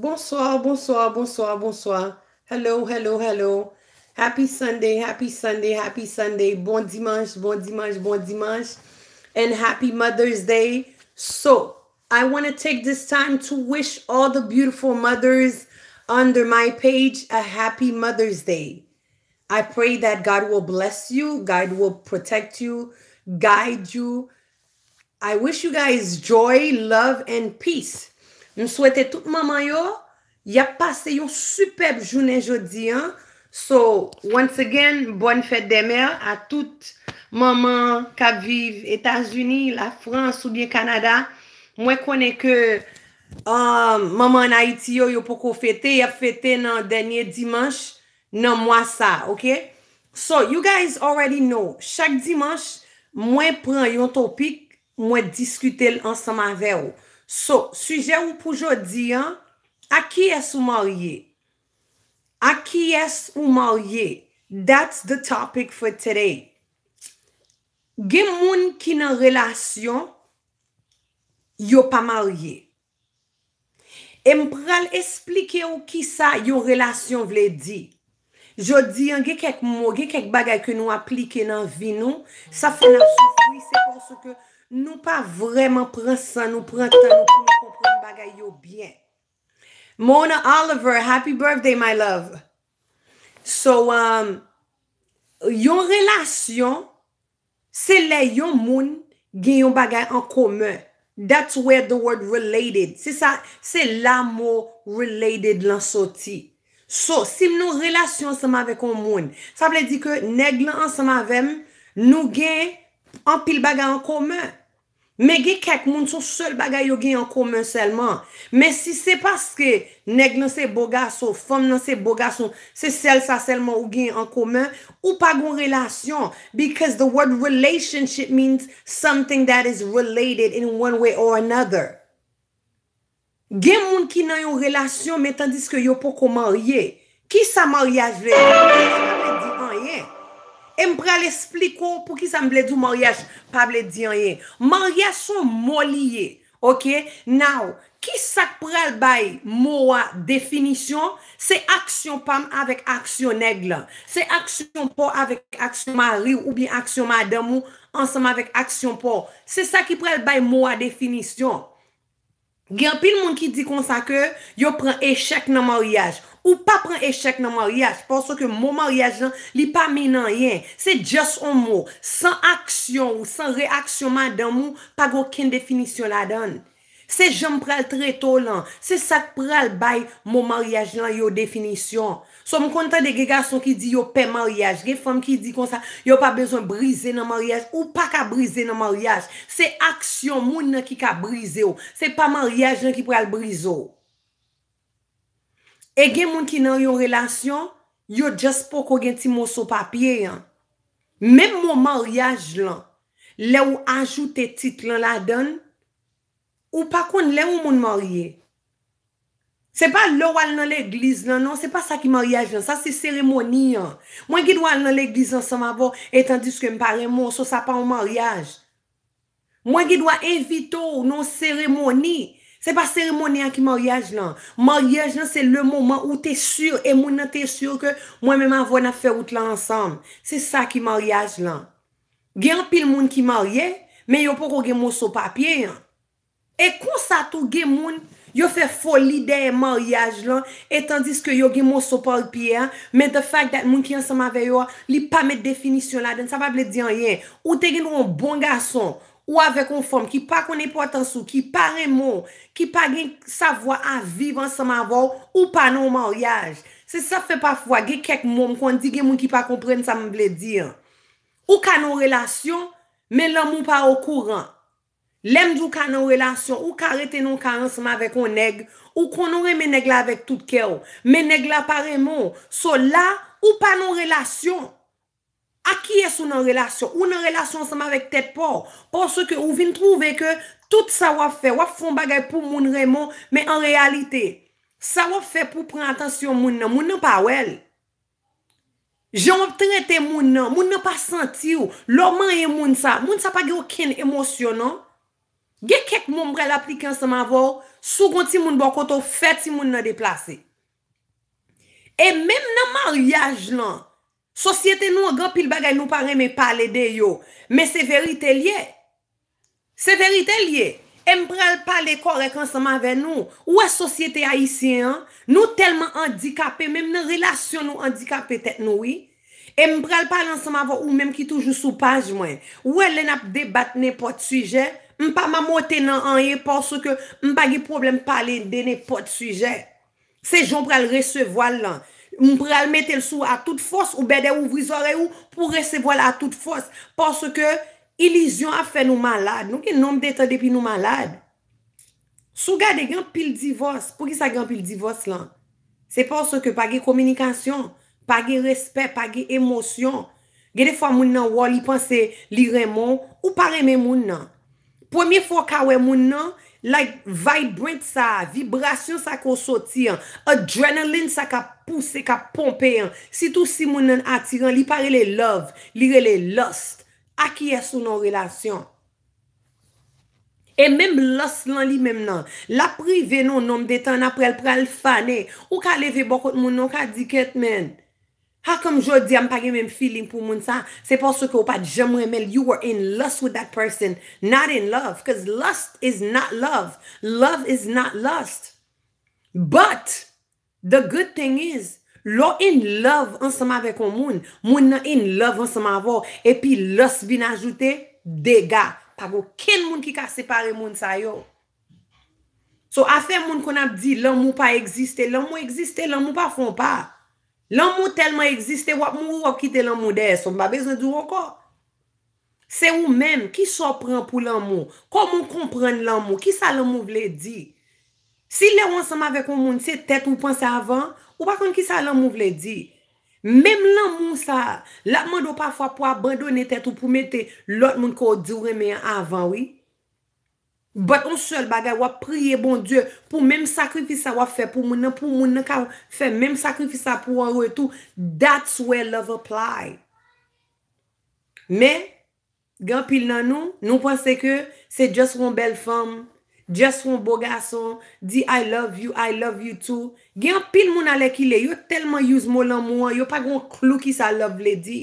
Bonsoir, bonsoir, bonsoir, bonsoir. Hello, hello, hello. Happy Sunday, happy Sunday, happy Sunday. Bon dimanche, bon dimanche, bon dimanche. And happy Mother's Day. So, I want to take this time to wish all the beautiful mothers under my page a happy Mother's Day. I pray that God will bless you, God will protect you, guide you. I wish you guys joy, love, and peace. N souwete tout maman yo, ya pase yo supeb jounen jodi, an. So, once again, bon fèt demè, a tout maman ka vive Etasuni, la Frans ou bien Kanada. Mwen konè ke euh, maman na Iti yo yo poko fètè, ya fètè nan denye dimanj, nan mwa sa, ok? So, you guys already know, chak dimanj, mwen pran yon topik, mwen diskute l ansama veyo. So, suje ou pou jodi an, a ki es ou marye? A ki es ou marye? That's the topic for today. Ge moun ki nan relasyon, yo pa marye. E m pral esplike ou ki sa yo relasyon vle di. Jodi an, ge kek mou, ge kek bagay ke nou aplike nan vi nou. Sa fè nan soufoui, se pon souke... Nou pa vremen prensan nou prentan nou pou moun kompren bagay yo byen. Mona Oliver, happy birthday my love. So, um, yon relasyon, se le yon moun gen yon bagay an komen. That's where the word related. Se la mou related lan soti. So, si moun relasyon se mave kon moun. Sa ple di ke neg lan an se mavem nou gen an pil bagay an komen. Me ge kek moun sou sol bagay yo gen an komen selman. Me si se paske neg nan se bogas ou fom nan se bogas ou se sel sa selman yo gen an komen, ou pa gen relasyon. Because the word relationship means something that is related in one way or another. Ge moun ki nan yon relasyon metan diske yo pou kon manrye. Ki sa manryaje? Moun ki nan yon relasyon. E mpral espliko pou ki sa mble du mwaryaj pa mble dyanye. Mwaryaj sou molye. Ok? Now, ki sak pral bay mwa definisyon? Se aksyon pam avek aksyon negle. Se aksyon po avek aksyon mwa ri ou bi aksyon mwa demou ansanm avek aksyon po. Se sak ki pral bay mwa definisyon. Gen pi l moun ki di kon sa ke, yo pren eshek nan maryaj. Ou pa pren eshek nan maryaj, pwoso ke mou maryaj lan li pa menan yen. Se just on mou, san aksyon ou san reaksyonman dan mou, pa gwo ken definisyon la don. Se jom prel tre to lan, se sak prel bay mou maryaj lan yo definisyon. Som konta de ge gason ki di yo pe maryaj, ge fem ki di konsa, yo pa bezon brize nan maryaj ou pa ka brize nan maryaj. Se aksyon moun nan ki ka brize ou, se pa maryaj nan ki pral brize ou. Ege moun ki nan yo relasyon, yo jespo ko gen ti moso papye yon. Mem moun maryaj lan, le ou ajoute tit lan la dan, ou pa kon le ou moun marye. Se pa lor al nan l'eglise nan, nan se pa sa ki maryaj nan, sa se seremoni an. Mwen ki dwa al nan l'eglise an sa mabou, etan diske mpare moun, so sa pa mwaryaj. Mwen ki dwa evito nan seremoni, se pa seremoni an ki maryaj nan. Maryaj nan se le mouman ou te sur, e moun nan te sur ke mwen menman vwena fe wout la ansam. Se sa ki maryaj nan. Gen apil moun ki marye, men yon pou kon gen moun so papye an. E kon sa tou gen moun... Yo fe foli den yon maryaj lan, etan diske yo gen moun sopal piye an, men de fag dat moun ki an seman veyo an, li pa met definisyon la den, sa pa ble di an yen. Ou te gen nou moun bon gason, ou ave konform, ki pa konen potansou, ki pare moun, ki pa gen savo a viv an seman veyo, ou pa nou maryaj. Se sa fe pa fwa, gen kek moun kon di gen moun ki pa kompren sa moun ble di an. Ou ka nou relasyon, men loun moun pa ou kouran. Lemjou ka nan relasyon, ou karete nan karen seman vek on neg, ou kononre menegla vek tout kèw, menegla pa remon, so la ou pa nan relasyon, a kye sou nan relasyon, ou nan relasyon seman vek tèd por, porsò ke ou vin trouve ke tout sa wap fè, wap fon bagay pou moun remon, men en realite, sa wap fè pou pren atensyon moun nan, moun nan pa wèl, jen wap trete moun nan, moun nan pa senti ou, lò man yè e moun sa, moun sa pa ge okèn emosyon nan, Gye kek moun mbrel aplik anseman vò, sou kon ti moun bò koto, fet ti moun nan deplase. E mèm nan maryaj lan, sosyete nou a gòpil bagay nou parem e pale de yo, mè se verite liye. Se verite liye. E mbrel pale korek anseman ve nou, ou e sosyete aisyen, nou telman andikapè, mèm nan relasyon nou andikapè tet noui, e mbrel pale anseman vò, ou mèm ki toujou sou page mwen, ou e lè nap debat ne pot suje, Mpa mamote nan anye, porske mpa ge problem pale dene pot suje. Sejon pral resevole lan. Mpral metel sou a tout fos, ou bedè ou vizore ou, pou resevole a tout fos, porske ilizyon a fe nou malade. Nou gen nom deta depi nou malade. Sou gade gen pil divos, pou ki sa gen pil divos lan? Se porske pake komunikasyon, pake respet, pake emosyon, gen defwa moun nan wali panse li remon, ou pareme moun nan. Premye fwa ka we moun nan, like vibrate sa, vibrasyon sa kon soti an, adrenaline sa ka pousse, sa ka pompe an. Si tou si moun nan atiran, li pare le love, li rele lust, akye sou nan relasyon. E menm lust lan li menm nan, la prive nan nom detan aprel pral fane, ou ka leve bokot moun nan ka diket menn. pa ah, kom jodi am pa gen men feeling pou moun sa, se pa sou ke ou pa jam remel, you were in lust with that person, not in love, cause lust is not love, love is not lust, but, the good thing is, lò in love ansama vek kon moun, moun nan in love ansama vo, e pi lust bin ajoute, dega, pa go ken moun ki ka separe moun sa yo, so afe moun kon ap di, lò moun pa egziste, lò moun pa fon pa, Lanmou telman egziste, wap moun wakite lanmou dey, som ba bezan di wakot. Se ou men, ki sorpren pou lanmou? Kom moun kompren lanmou? Ki sa lanmou vle di? Si le wansama vek ou moun, se tet ou panse avan, ou pa kon ki sa lanmou vle di? Mem lanmou sa, lakman do pa fwa pou abandone tet ou pou mete lot moun ko di wremen avan, oui? Bat on sol bagay, wap prie bon die, pou mèm sakrifisa wap fe, pou mounan pou mounan ka fe, mèm sakrifisa pou anwe tou, that's where love apply. Mè, gen pil nan nou, nou pwase ke, se just won bel fom, just won bogason, di I love you, I love you too. Gen pil mounan le ki le, yo telman use mo lan mounan, yo pa gwen klou ki sa love le di.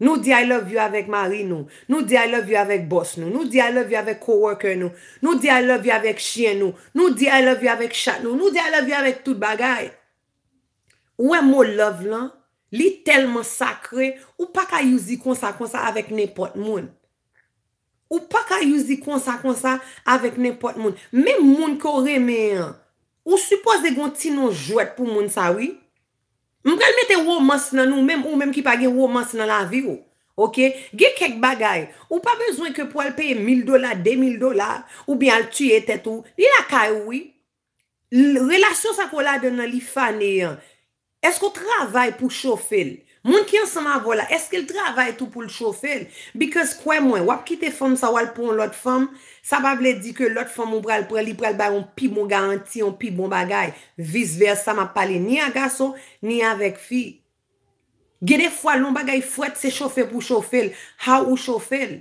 Nou di I love you avèk mari nou, nou di I love you avèk boss nou, nou di I love you avèk co-worker nou, nou di I love you avèk chien nou, nou di I love you avèk chat nou, nou di I love you avèk tout bagay. Ouè e mou love lan, li telman sakre, ou pa ka yu zi konsa konsa avèk nepot moun. Ou pa ka yu zi konsa konsa avèk nepot moun. Mè moun kore mè an, ou supose gwen ti nou jwet pou moun sa wè? Mwen kalmete wou mas nan ou, ou menm ki page wou mas nan la vi ou. Ok? Ge kek bagay. Ou pa bezwen ke pou alpeye mil dolar, de mil dolar, ou byan al tuye tet ou. Li la kay e ouwi? Relasyon sa kou la dena li fanen. Esko travay pou chofe l? Moun ki yon seman vola, eske l travay tou pou l chofil? Because kwen mwen, wap ki te fom sa wal pou l ot fom, sa bable di ke l ot fom moun pral pral li pral bayon pi moun garanti, on pi moun bagay, vis vers sa map pale ni agaso, ni avek fi. Gede fwa, loun bagay fwet se chofil pou chofil, ha ou chofil.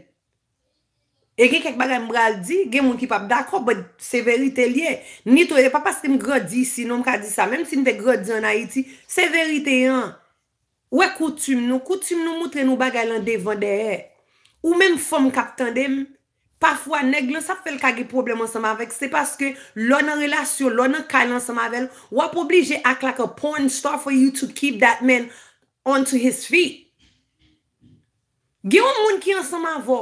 E gen kek bagay moun pral di, gen moun ki pap dako, but se verite liye. Ni touye, pa pa se m gradi si, non m ka di sa, menm si m te gradi an a iti, se verite yon. Ouè koutoum nou, koutoum nou moutre nou bagay lan devon dehè. Ou men fòm kaptan dem. Pafwa neg lò, sa fè l kage problem ansama vek. Se paske lò nan relasyon, lò nan kal ansama vek, wap oblije ak lak a porn star for you to keep that man onto his feet. Ge wè moun ki ansama vò?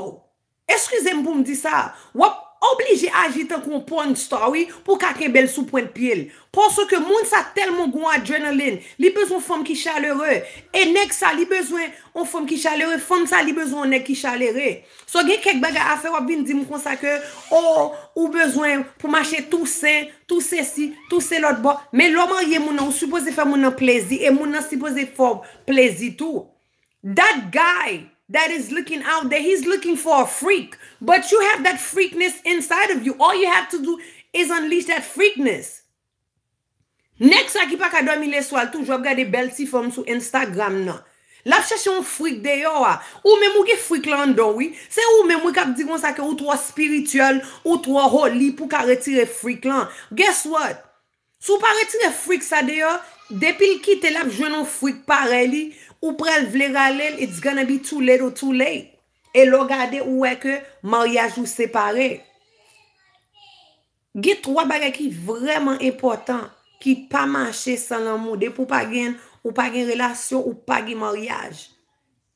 Eske zem pou mdi sa? Wap! Oblije aji tan konpon stawi pou kake bel sou pwent pil. Ponso ke moun sa telmon goun adrenalin. Li bezon fom ki chalere. E nek sa li bezon fom ki chalere. Fom sa li bezon nek ki chalere. So gen kek baga afer wap bin di mou konsa ke. Ou bezon pou mache tout se, tout se si, tout se lot bo. Men loman ye moun nan ou supose fom moun nan plezi. E moun nan supose fom plezi tou. Dat gaye. That is looking out there. He is looking for a freak. But you have that freakness inside of you. All you have to do is unleash that freakness. Next, wakipa ka do mi leso al tou, jwap gade bel si fom sou Instagram nan. Lap chese yon freak deyo, wak. Ou memwe ge freak lan do, wik. Se ou memwe kap digon sa ke ou to a spiritual, ou to a holy pou ka retire freak lan. Guess what? Sou pa retire freak sa deyo, depil ki te lap jwene yon freak pareli, Ou prel vle ralel, it's gonna be too late ou too late. E lo gade ou eke, maryaj ou separe. Ge troa baga ki vreman important ki pa manche san anmode pou pa gen ou pa gen relasyon ou pa gen maryaj.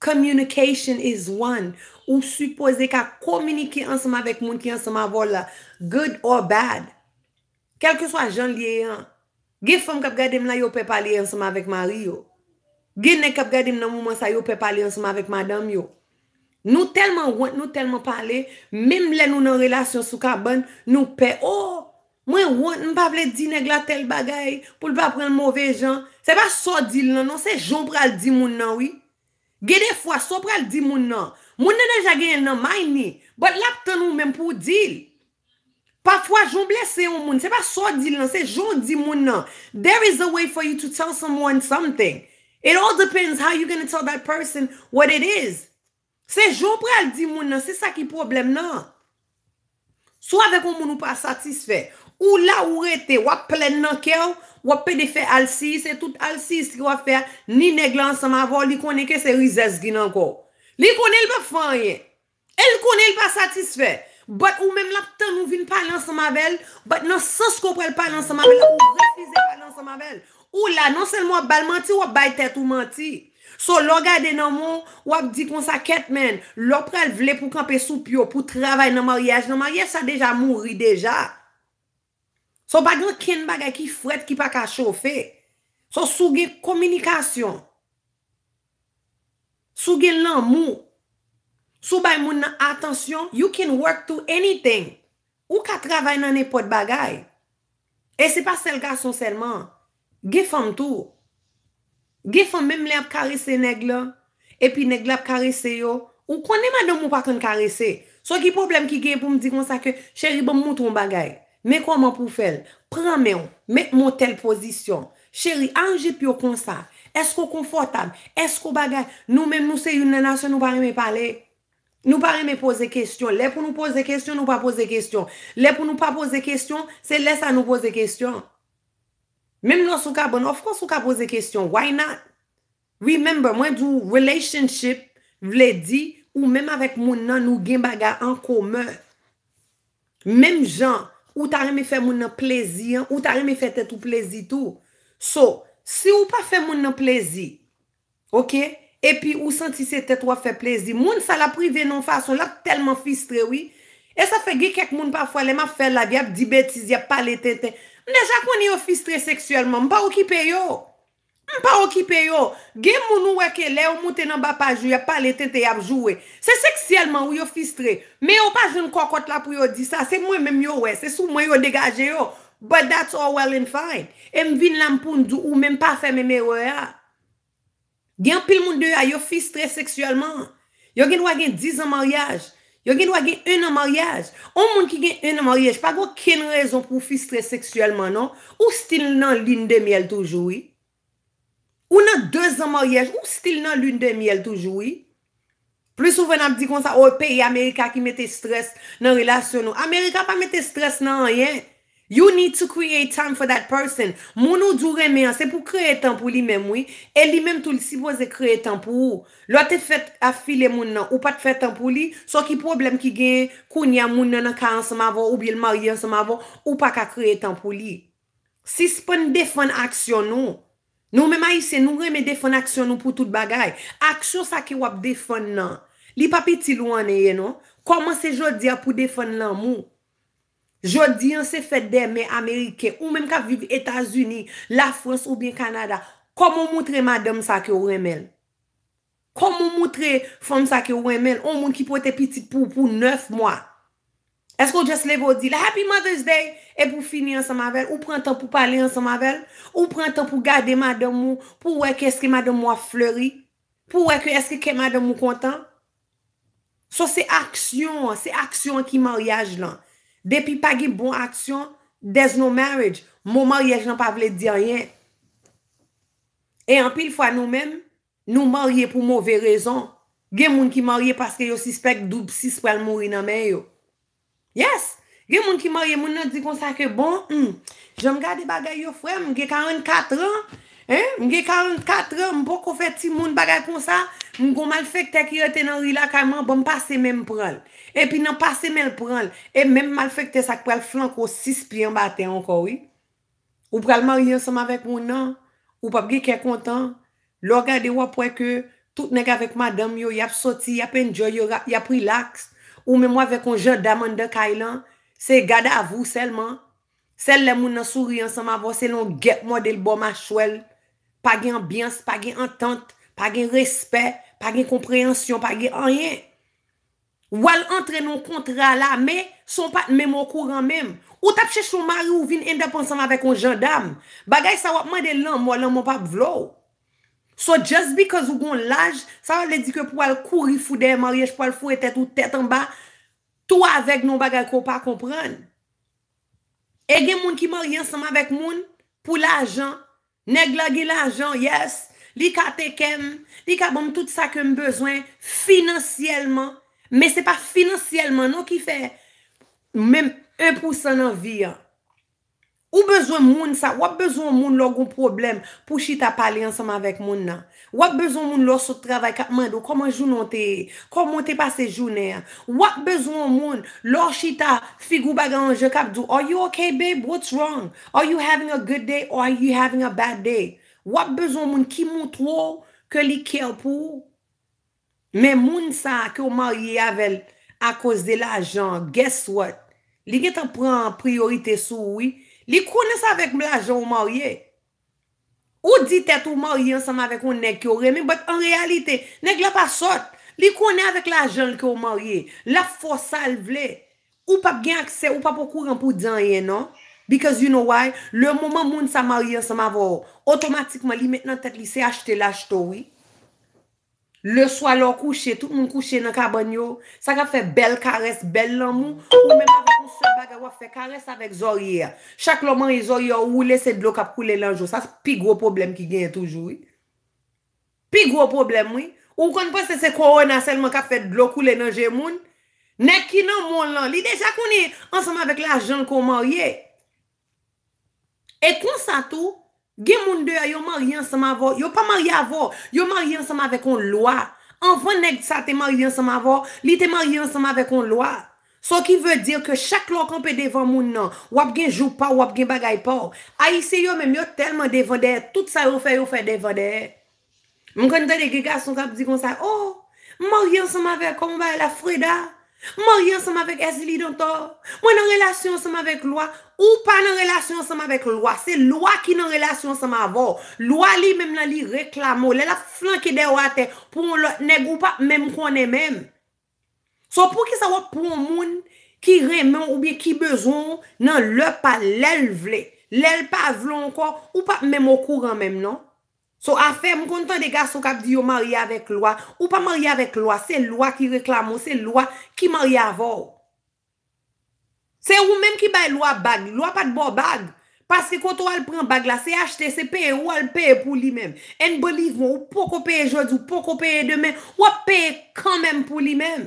Communication is one. Ou suppose ka komunike ansama vek moun ki ansama vola. Good or bad. Kelke swa jan liye an. Ge fom kap gade mla yo pe palye ansama vek maryo. Gen nek ap gade m nan moun moun sa yo pe pale yon suma vek madame yo. Nou telman wot, nou telman pale, mim le nou nan relasyon sou ka ban, nou pe, oh, mwen wot, mwen pa vle di nek la tel bagay, pou l pa pren mouve jan. Se pa so dil nan, non se joun pral di moun nan, oui. Gede fwa, so pral di moun nan. Moun nan jage yon nan mayni, but lap tan ou men pou dil. Pafwa joun blese yon moun, se pa so dil nan, se joun di moun nan. There is a way for you to tell someone something. It all depends how you gonna tell that person what it is. Se jou pre al di moun nan, se sa ki problem nan. So avek ou moun ou pa satisfe. Ou la ou rete, wap plen nan kèw, wap pe de fe alsi, se tout alsi is ki wap fe, ni neg lan sa ma vol, li konen ke se rizez ginan ko. Li konen l pa fanyen. El konen l pa satisfe. But ou men la pte nou vin pa lan sa ma vel, but nan sos ko pre l pa lan sa ma vel, ou refize l pa lan sa ma vel. Ou la, non selman wap bal manti, wap bay tet ou manti. So logay de nan moun, wap di kon sa ket men, lopre al vle pou kampe sou pyo, pou travay nan maryaj, nan maryaj sa deja mouri deja. So bagan kin bagay ki fret ki pa ka chofe. So souge komunikasyon. Souge nan moun. Sou bay moun nan atansyon, you can work to anything. Ou ka travay nan e pot bagay. E se pa selga son selman. Gè fèm tou, gè fèm mèm lè ap karese neg lè, epi neg lè ap karese yo, ou konè mèm adè mou paten karese. So ki problem ki gè pou m di kon sa ke, chèri bon mouton bagay, mè konman pou fèl, pran mèm, mèm moutel pozisyon. Chèri, anjè pyo konsan, esko konfortab, esko bagay, nou mèm nou se yon nanasyon nou parè mè pale, nou parè mè pose kèsyon, lè pou nou pose kèsyon nou pa pose kèsyon, lè pou nou pa pose kèsyon, se lè sa nou pose kèsyon. Mem nou sou ka bon, of kon sou ka pose kestyon, why not? Remember, mwen di ou relationship, vle di, ou menm avèk moun nan nou gen bagar an kome. Mem jan, ou ta reme fè moun nan plezi, ou ta reme fè tèt ou plezi tou. So, si ou pa fè moun nan plezi, ok, e pi ou santi se tèt ou a fè plezi, moun sa la prive nan fason, la telman fistre, oui. E sa fè gen kèk moun pafwa, lè ma fè la, bi ap di beti, zi ap pale tètè. Neja kon yo fistre seksyelman, mpa okipe yo. Mpa okipe yo. Gen moun ou weke le ou mouten an bapajou, ya pale ten te yapjou we. Se seksyelman ou yo fistre. Me yo pa jen kokot la pou yo di sa, se mwen menm yo we, se sou mwen yo degaje yo. But that's all well and fine. E mvin lanpoun dou ou menm pa fe menm e we ya. Gen pil moun de yo a yo fistre seksyelman. Yo gen wagen dizan maryaj. Yo gen wak gen un an maryaj. Ou moun ki gen un an maryaj, pa gwen ken rezon pou fi stres seksuelman, non? Ou stil nan linde miel toujoui? Ou nan dezen maryaj, ou stil nan linde miel toujoui? Plou souven ap di kon sa, ou oh, peyi Amerika ki mette stres nan relasyon nou. Amerika pa mette stres nan ayen. You need to create time for that person. Moun ou djou reme an, se pou kreye tan pou li menmoui, e li menm tou li si pou ze kreye tan pou ou. Lwa te fete afile moun nan, ou pa te fete tan pou li, so ki problem ki gen koun ya moun nan an ka ansa mavo, ou biye l mawye ansa mavo, ou pa ka kreye tan pou li. Si se pon defon aksyon nou, nou menm a yise nou reme defon aksyon nou pou tout bagay, aksyon sa ki wap defon nan. Li papi ti lwaneye nou, koman se jodi apou defon nan mou? Jodi an se fèdè mè Amerike, ou mèm ka vivi Etasuni, la Frans ou bè Kanada, kom ou moutre madam sa ke ou remèl? Kom ou moutre fam sa ke ou remèl, ou moun ki pote piti pou pou neuf mwa? Esko jes levo di la Happy Mother's Day, e pou fini an sa mavel, ou pran tan pou pale an sa mavel? Ou pran tan pou gade madam mou, pou wè ke eske madam mou a fleuri? Pou wè ke eske ke madam mou kontan? So se aksyon, se aksyon ki maryaj lan, Depi pa ge bon aksyon, des nou marriage. Mou marye, j nan pa vle di a yen. E an pil fwa nou men, nou marye pou mouve rezon. Ge moun ki marye paske yo sispek doub sis pou el mouri nan men yo. Yes! Ge moun ki marye, moun nan di konsa ke bon. Hmm, Jom gade bagay yo fwem, ge 44 an. Eh? Mge 44 an, mbo kou fè ti moun bagay kon sa, mgo mal fèk te ki yote nan rila kayman, bom pase men pral. E pi nan pase men pral, e men mal fèk te sak pral flan kou 6 pi an batè an koui. Ou pralman riyan soma vek moun nan, ou papge ke kontan, lor gade wapwen ke tout nek avek madame yo yap soti, yap enjoy, yap rilaks. Ou men mwa vek onje daman de kaylan, se gada avou selman. Sel la moun nan sou riyan soma vò, selon get mwa del bo ma chwèl. pa gen ambyans, pa gen entente, pa gen respet, pa gen komprehensyon, pa gen anjen. Wal entre nou kontra la, me son pat mèm ou kouran mèm. Ou tap che chou mar ou vin endepansan avèk ou jandam, bagay sa wap mè de lan mò lan mò pap vlou. So just because ou gon laj, sa wale di ke pou al kouri foudè, maryej pou al fou etèt ou tèt anba, tou avèk nou bagay ko pa kompran. E gen moun ki marye ansan avèk moun, pou laj an, Neg lage la ajan, yes, li ka tekem, li ka bom tout sa kem bezwen, finansyelman, men se pa finansyelman, nou ki fe, men 1% nan vi an. Ou bezwen moun sa, wap bezwen moun logon problem pou chita pale ansama vek moun nan? Wap bezon moun lor sot travay kapman do? Koman jounon te? Koman te pase jounen? Wap bezon moun lor chita figou bagan anje kapdou? Are you ok babe? What's wrong? Are you having a good day or are you having a bad day? Wap bezon moun ki moun tro ke li kel pou? Men moun sa ke ou marye avel a koz de la jan, guess what? Li gen tan pran priorite sou oui? Li konen sa vek m la jan ou marye? Ou di tet ou marye ansama vek ou neg ki o reme, but en realite, neg la pa sot. Li konen avek la jen ki ou marye. La fos sal vle. Ou pa gen akse, ou pa pokouran pou di anye, no? Because you know why? Le mouman moun sa marye ansama vo. Otomatikman li metnan tet li se achete la jtowi. Le swa lo kouche, tout moun kouche nan kabanyo, sa kap fe bel kares, bel nan moun, ou menm avèk ou se baga waf fe kares avèk zorye. Chak loman y zorye wou lese blok ap koule nan jo, sa pi gro problem ki genye toujou. Pi gro problem, oui. Ou konpase se korona selman kap fe blok koule nan je moun, nek ki nan moun lan. Lide, chakouni, ansem avèk la jen kouman wye. E kon sa tou, Gen moun de a yo maryen seman avon, yo pa maryen avon, yo maryen seman avek on lwa. Anvan nek sa te maryen seman avon, li te maryen seman avek on lwa. So ki ve dir ke chak lò konpe devon moun nan, wap gen jou pa, wap gen bagay pa. A isi yo menm yo telman devon de, tout sa yo fè yo fè devon de. Moun kante de grega son kap di kon sa, oh, maryen seman avek konba la freda. Maryen seman avek esli don to. Mwen an relasyon seman avek lwa. Ou pa nan relasyon seman vek lwa, se lwa ki nan relasyon seman avor. Lwa li menm nan li reklamo, lè la flanke derwate pou moun lòt neg ou pa menm konen menm. So pou ki sa wot pou moun ki remen ou biye ki bezon nan lòt pa lèl vle, lèl pa vle ankon ou pa menm okouran menm nan. So afe moun kontan de gaso kap diyo marye avek lwa ou pa marye avek lwa, se lwa ki reklamo, se lwa ki marye avor. Se ou menm ki bay lwa bag, lwa pat bo bag. Paske koto al pren bag la, se achte, se peye ou al peye pou li menm. En bolivon, ou poko peye jodi, ou poko peye demen, ou ap peye kan menm pou li menm.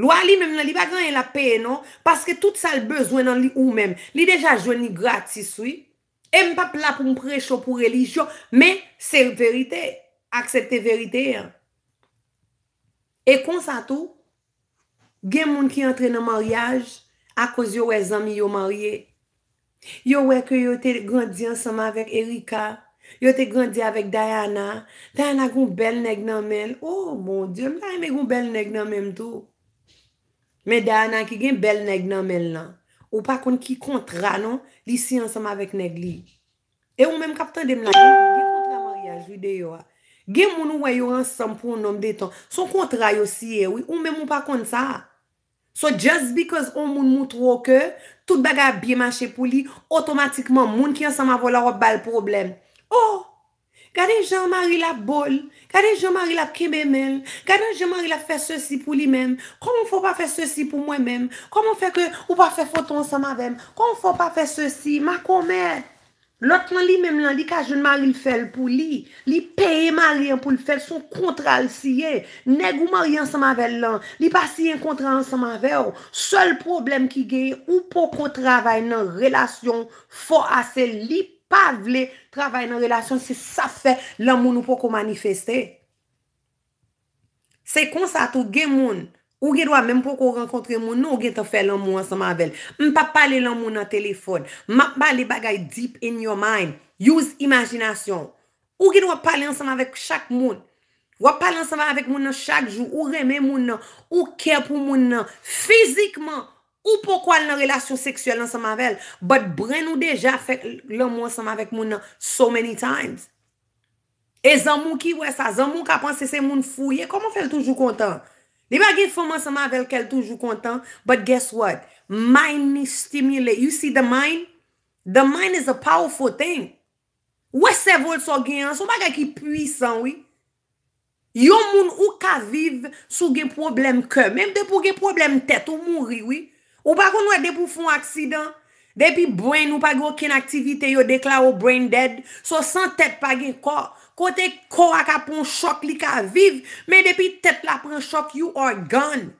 Lwa li menm nan li bagan, en la peye non. Paske tout sa lbezwen nan li ou menm. Li deja joni gratis soui. En papla pou mprecho pou relijon. Men, se lverite. Aksepte verite. E konsato, gen moun ki antre nan maryaj, A kouz yo we zanmi yo marye. Yo we ke yo te grandye ansama vek Erika. Yo te grandye vek Diana. Diana gen bel neg nan men. Oh mon diem la yeme gen bel neg nan men tou. Me Diana ki gen bel neg nan men lan. Ou pa kon ki kontra non. Li si ansama vek neg li. E ou men kapitan dem la. Gen kontra marye ajou de yo a. Gen moun ou we yo ansam pou nom de ton. Son kontra yo si e ou. Ou men moun pa kon sa a. So just because on moun mou troke, tout baga biye manche pou li, otomatikman moun ki an sa ma vola wot bal problem. Oh, gade jen mari la bol, gade jen mari la kebe men, gade jen mari la fe se si pou li men, komon fo pa fe se si pou mwen men, komon fe ke ou pa fe foton sa ma ven, komon fo pa fe se si, ma komen. Lot nan li menm nan, li ka jenman li l fel pou li, li peye man li an pou l fel, son kontral siye. Neg ou man li an seman vel lan, li pa siye kontral an seman vel. Sol problem ki ge, ou poko travay nan relasyon, fo ase, li pa vle travay nan relasyon, se sa fe, lan moun ou poko manifeste. Se kon sa tou gen moun. Ou ge dwa menm poko renkontre moun nou ge te fe loun moun anseman vel. M pa pale loun moun an telefon. M pa pale bagay deep in your mind. Use imaginasyon. Ou ge dwa pale anseman vek chak moun. Wap pale anseman vek moun anseman chak jou. Ou reme moun anseman. Ou ke pou moun anseman. Fizikman. Ou poko al nan relasyon seksyel anseman vel. But bre nou deja fe loun moun anseman vek moun anseman so many times. E zan moun ki wè sa. Zan moun ka panse se moun fouye. Koman fel toujou kontan? Debe a gen foman seman velkel toujou kontan. But guess what? Mind ni stimulate. You see the mind? The mind is a powerful thing. Ou e sevol so gen an. So baga ki pwisan, oui. Yo moun ou ka vive sou gen problem ke. Mem depo gen problem tet, ou mouri, oui. Ou bago nou e depo fon aksidan. Depi brain ou bago okin aktivite yo dekla ou brain dead. So san tet bagi ko. Kote kwa ka pon chok li ka viv, men depi tet la pon chok, you are gone.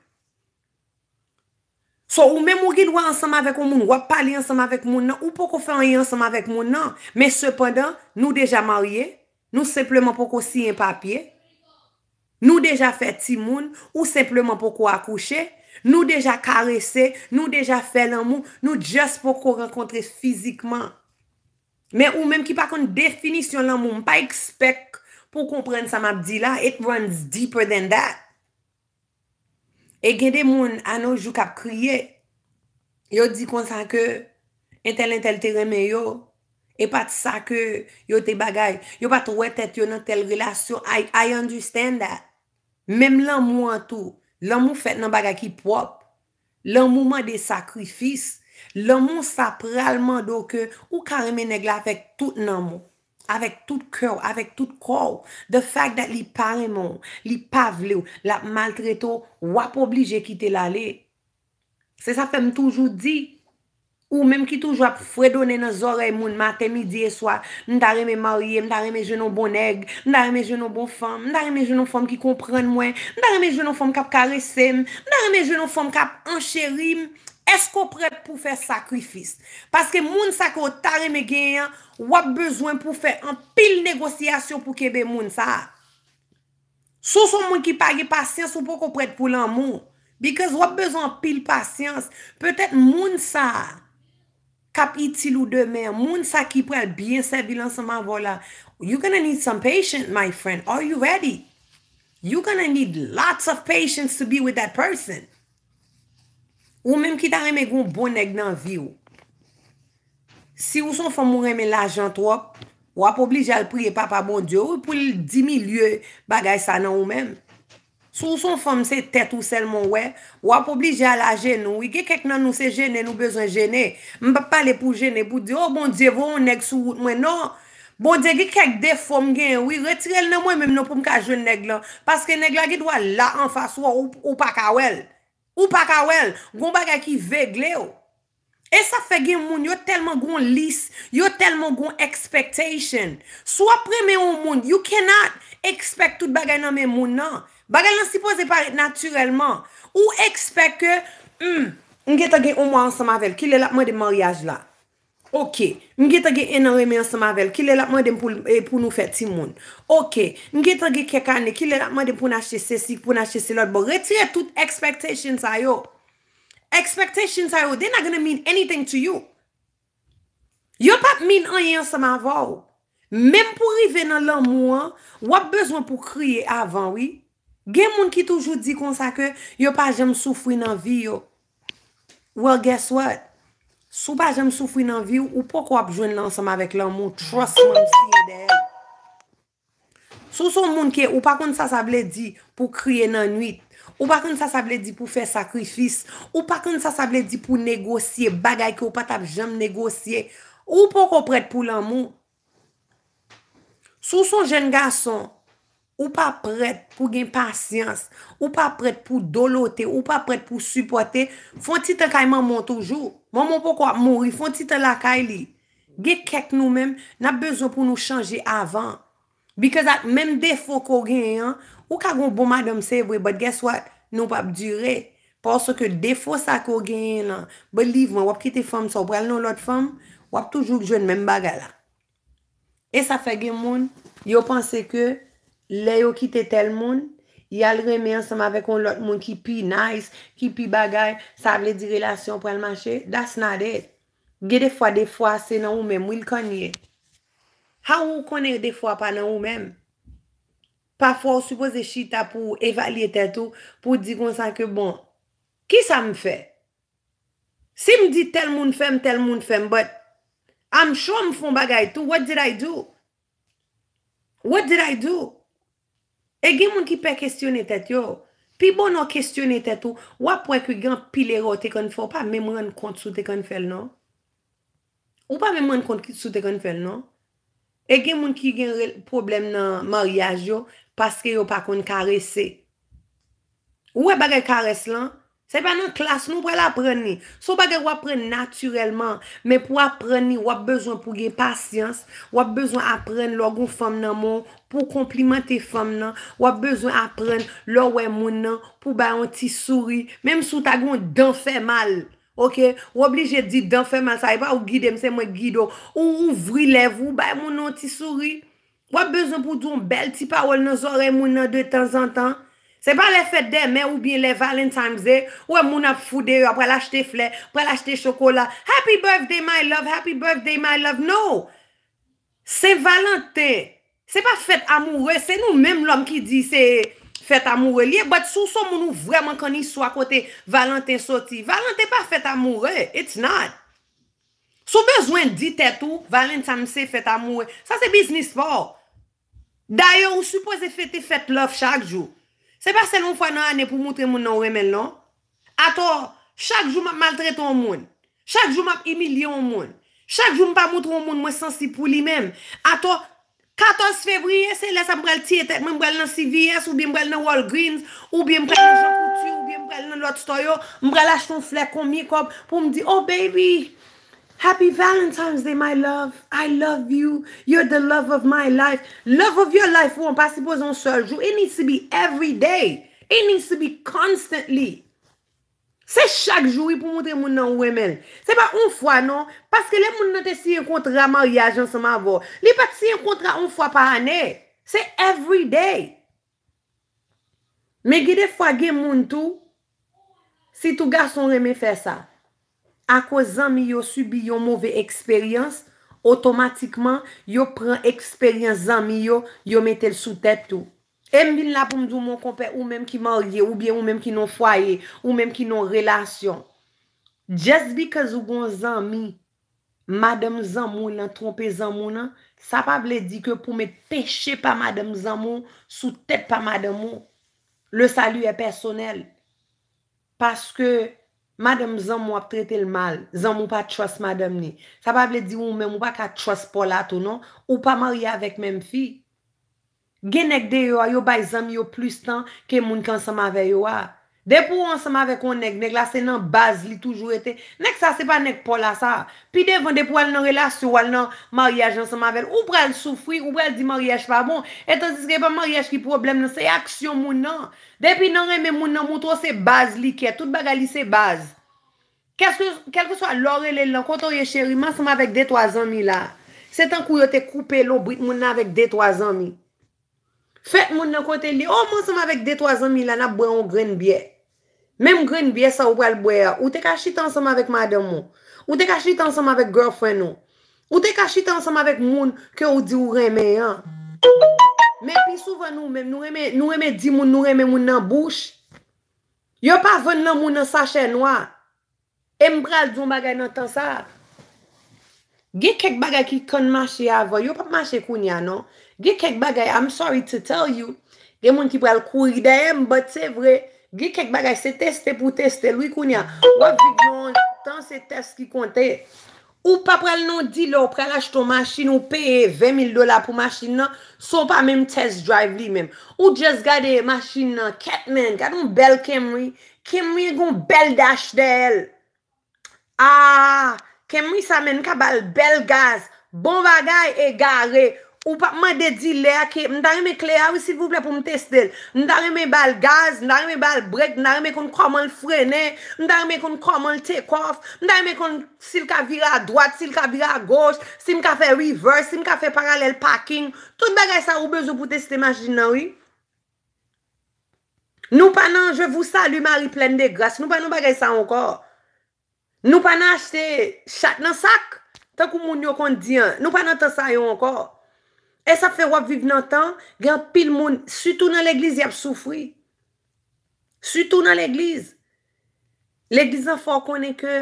So ou men mou gid wè ansama vek ou moun, wè pali ansama vek moun nan, ou poko fè an yon ansama vek moun nan, men sepandan, nou deja marye, nou sepleman poko siye papye, nou deja fè timoun, ou sepleman poko akouche, nou deja karesse, nou deja fè lan moun, nou jes poko renkontre fizikman. Men ou menm ki pa kon definisyon lan moun pa ekspek pou kompren sa map di la, it runs deeper than that. E gen de moun anou jou kap kriye, yo di konsan ke, entel entel te reme yo, e pat sa ke, yo te bagay, yo pat wè tet yo nan tel relasyon, I understand that. Menm lan moun an tou, lan moun fet nan bagay ki prop, lan moun man de sakrifis, Le moun sa pralman do ke ou kareme neg la vek tout nan moun, avek tout kèw, avek tout kòw. De fèk dat li parem moun, li pavlèw, la maltreto wap oblijè ki te lalè. Se sa fèm toujou di, ou mèm ki toujou ap fredone nou zorey moun matèm idye swa, mn darem e marye, mn darem e jenon bon neg, mn darem e jenon bon fèm, mn darem e jenon fèm ki kompren mwen, mn darem e jenon fèm kap karesem, mn darem e jenon fèm kap ancherim, Esko prèd pou fè sakrifis? Paske moun sa ki wot tarè mè genyan, wap bezwen pou fè an pil negosyasyon pou kebe moun sa. Sou son moun ki page pasyans ou pou kou prèd pou lan moun? Because wap bezwen an pil pasyans. Petè moun sa kap itil ou demè, moun sa ki prèd biensè bilansman vola. You gonna need some patience, my friend. Are you ready? You gonna need lots of patience to be with that person. Ou menm ki ta reme goun bon neg nan vi ou. Si ou son fom mou reme la jant wap, wap oblige al priye papa bon diyo, ou pou li di mi lye bagay sa nan ou menm. Si ou son fom se tet ou sel mon wep, wap oblige al la jen nou, i ge kek nan nou se jene, nou bezon jene, mbap pale pou jene, pou diyo, oh, bon diyo, voun neg sou wout mwen, non, bon diyo, ge kek de fom gen, wi, retirel nan mwen menm nou pou mka jen neg lan, paske neg la ge dwa la an faswa ou pa kawel. Ou pa kawel, goun bagay ki vegle yo. E sa fe gen moun yo telman goun lis, yo telman goun expectation. So apre men yon moun, you cannot expect tout bagay nan men moun nan. Bagay nan si pose paret naturelman. Ou expect ke, m, hmm, nge te gen yon moun ansama vel, ki lel apman de maryaj la. Ok, mge tege enan reme yon semavel, ki le latman dem eh, pou nou fet ti moun. Ok, mge tege kekane, ki le latman dem pou nache se si, pou nache se lot, bo reteye tout expectations a yo. Expectations a yo, dey na gana mean anything to you. Yo pa min anye yon semavel. Mem pou rive nan lan mou an, wap bezwen pou kriye avan, oui. Gen moun ki toujou di konsa ke, yo pa jem soufwi nan vi yo. Well, guess what? Sou pa jèm soufwi nan vi ou pou ko ap jwen lansam avèk lan moun. Trust moun si yè e den. Sou sou moun ki ou pa kon sa sable di pou kriye nan nuit. Ou pa kon sa sable di pou fè sakrifis. Ou pa kon sa sable di pou negosye bagay ki ou pa tap jèm negosye. Ou pou ko prèt pou lan moun. Sou sou jèn gason. Ou pa prete pou gen pasyans. Ou pa prete pou dolo te. Ou pa prete pou supoate. Fon ti te kayman moun toujou. Moun moun pou kwa mouri. Fon ti te lakay li. Ge kek nou men. Nap bezon pou nou chanji avan. Because at men defo kou gen. Ou ka goun bouman domsevwe. But guess what? Nou pap dure. Paso ke defo sa kou gen. But leave moun. Wap ki te fom sa. Ou prel nou lot fom. Wap toujou gen men bagala. E sa fe gen moun. Yo panse ke... Le yo kite tel moun, yal reme ansam avek on lot moun ki pi nice, ki pi bagay, sa vle di relasyon pou el manche, that's not it. Ge defwa defwa se nan ou men, mou il konye. Ha ou konye defwa pa nan ou men? Pafwa ou supose shita pou evalye te tou, pou di konsan ke bon, ki sa m fe? Si m di tel moun fem, tel moun fem, but am chou m fon bagay tou, what did I do? What did I do? E gen moun ki pe kestyon e tet yo, pi bon an kestyon e tet yo, wap wè ki gen pilero te kon fò, pa memwen kont sou te kon fèl non? Ou pa memwen kont sou te kon fèl non? E gen moun ki gen problem nan maryaj yo, paske yo pa kon karesse. Ou wè bagè karesse lan? Se pa nan klas nou pou el apren ni. Sou pa gen wap pren naturelman. Men pou wap pren ni, wap bezon pou gen pasyans. Wap bezon apren lor goun fom nan moun. Pou komplimante fom nan. Wap bezon apren lor wè moun nan. Pou bay an ti souri. Mem sou ta goun dan fe mal. Ok. Wap lije di dan fe mal. Sa e pa ou gidem se mwen gido. Ou ouvri lev ou bay moun nan ti souri. Wap bezon pou doun bel ti pawol nan zore moun nan de tan zan tan. Se pa le fèt demè ou bien le Valentine's Day, ou e moun ap foudè, apre l'achète flè, apre l'achète chokola. Happy birthday my love, happy birthday my love. No, se valantè. Se pa fèt amoure, se nou mèm l'om ki di se fèt amoure liè. But sou sou moun nou vreman koni sou akote valantè soti. Valentè pa fèt amoure, it's not. Sou bezwen di tètou, Valentine's Day fèt amoure, sa se business for. Da yo ou suppose fèt fèt love chak jou. Se pa se nou fwa nan ane pou moutre moun nan ou remen nan? Ato, chak jou m ap maltretan moun, chak jou m ap emilyen moun, chak jou m pa moutre moun mwen sensi pou li men. Ato, 14 fevriye se lese m brel ti etek m, m brel nan CVS, ou bie m brel nan Walgreens, ou bie m brel nan Jean Couture, ou bie m brel nan L'Otto Toyo, m brel lach ton flek kon mikop pou m di, oh baby! Happy Valentine's Day, my love. I love you. You're the love of my life. Love of your life, ou an pas suppose an sol jou. It needs to be every day. It needs to be constantly. Se chak jou, i pou moun tre moun nan women. Se pa un fwa, non? Paske le moun nan te si yon kontra maw ya jonsan ma vò. Li pa ti yon kontra un fwa pa anè. Se every day. Me gede fwa gen moun tou? Si tou gason reme fè sa. akwa zanmi yo subi yo mouve eksperyans, otomatikman, yo pren eksperyans zanmi yo, yo metel sou tèt tou. M bin la pou m doun moun kompè, ou mèm ki marye, ou mèm ki nou fwaye, ou mèm ki nou relasyon. Just because ou goun zanmi, madame zanmou nan trompe zanmou nan, sa pa vle di ke pou met peche pa madame zanmou, sou tèt pa madame mou. Le salu e personel. Paske, Madame zan mw ap trete l mal, zan mw pa trust madame ni. Sa pa vle di wou men mw pa ka trust polat ou non, ou pa marye avek men fi. Gen ek de yo a yo bay zan yo plus tan ke moun kansan mave yo a. Depou an seman ve kon neg, neg la seman baz li toujou ete. Neg sa seman neg pola sa. Pi devon depou al nan relasyon, al nan maryaj an seman vel. Ou pral soufri, ou pral di maryaj pa bon. Etansi seke pa maryaj ki problem nan, se aksyon moun nan. Depi nan reme moun nan moutro se baz li ke. Tout baga li se baz. Kelke so a lorele lan, kontor ye cheri, man seman vek de toazan mi la. Se tan kou yo te koupe lo, brit moun nan vek de toazan mi. Fek moun nan kontel li, o oh, man seman vek de toazan mi la nan bwen yon gren bie. Mem gren biye sa ou pral bwe ya. Ou te ka chit ansam avek madan mou. Ou te ka chit ansam avek girlfriend mou. Ou te ka chit ansam avek moun ke ou di ou reme yan. Men pi sou ven nou men, nou reme di moun, nou reme moun nan bouch. Yo pa ven nan moun nan sache nwa. Em pral joun bagay nan tan sa. Ge kek bagay ki kon mache avon, yo pa mache koun yan. Ge kek bagay, I'm sorry to tell you, gen moun ki pral kouri deyem, but se vrej, Gye kek bagay, se teste pou teste, lwi koun ya, wavik moun, tan se teste ki kontè. Ou paprel nou di lò, prerach ton mashine, ou peye 20,000 dola pou mashine nan, sou pa mèm test drive li mèm. Ou jes gade mashine nan, ket men, gade mou bel kemri, kemri yon e bel dash del. Aaaa, ah, kemri sa men kabal bel gaz, bon bagay e garey. Ou pa mwen dedi lè ake, mwen dareme kle awi sil vouple pou m testel. Mwen dareme bal gaz, mwen dareme bal brek, mwen dareme kon komon l frene, mwen dareme kon komon l tekof, mwen dareme kon sil ka vira a doat, sil ka vira a goch, sil ka fe reverse, sil ka fe paralel packing. Tout bagay sa oubez ou pou testemaj din awi. Nou panan, je vou salu mari plen de gras, nou panan bagay sa anko. Nou panan achte chak nan sak, tak ou moun yo kon diyan, nou panan tasayon anko. E sa fe wap viv nan tan, gen pil moun, sutou nan l'eglize, yap soufri. Sutou nan l'eglize. L'eglize an fò konen ke,